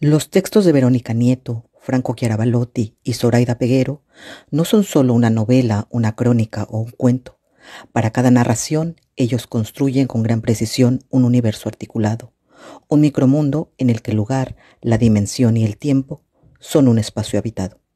Los textos de Verónica Nieto, Franco Chiarabalotti y Zoraida Peguero no son solo una novela, una crónica o un cuento. Para cada narración, ellos construyen con gran precisión un universo articulado, un micromundo en el que el lugar, la dimensión y el tiempo son un espacio habitado.